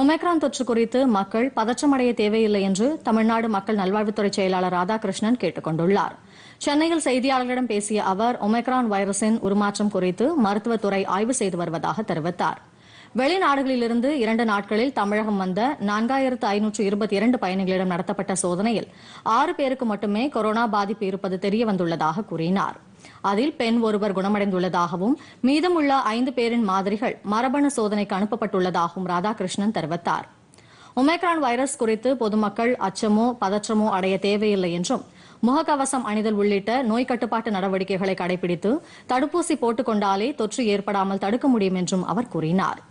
Omicron தொற்று குறித்து மக்கள் பதற்றமடைய தேவையில்லை என்று தமிழ்நாடு மக்கள் நல்வாழ்வுத்துறை செயலாளர் ராதாகிருஷ்ணன் கேட்டுக் கொண்டுள்ளார் சென்னையில் செய்தியாளர்களிடம் பேசிய அவர் ஒமேக்ரான் வைரஸின் உருமாற்றம் குறித்து மருத்துவத்துறை ஆய்வு செய்து வருவதாக தெரிவித்தார் வெளிநாடுகளிலிருந்து இரண்டு நாட்களில் தமிழகம் வந்த நான்காயிரத்து ஐநூற்று இருபத்தி இரண்டு பயணிகளிடம் நடத்தப்பட்ட சோதனையில் ஆறு பேருக்கு மட்டுமே கொரோனா பாதிப்பு இருப்பது தெரியவந்துள்ளதாக கூறினாா் அதில் பெண் ஒருவர் குணமடைந்துள்ளதாகவும் மீதமுள்ள ஐந்து பேரின் மாதிரிகள் மரபணு சோதனைக்கு அனுப்பப்பட்டுள்ளதாகவும் ராதாகிருஷ்ணன் தெரிவித்தார் ஒமேக்ரான் வைரஸ் குறித்து பொதுமக்கள் அச்சமோ பதற்றமோ அடைய தேவையில்லை என்றும் முகக்கவசம் அணிதல் உள்ளிட்ட நோய் கட்டுப்பாட்டு நடவடிக்கைகளை கடைபிடித்து தடுப்பூசி போட்டுக் கொண்டாலே தொற்று ஏற்படாமல் தடுக்க முடியும் என்றும் அவர் கூறினாா்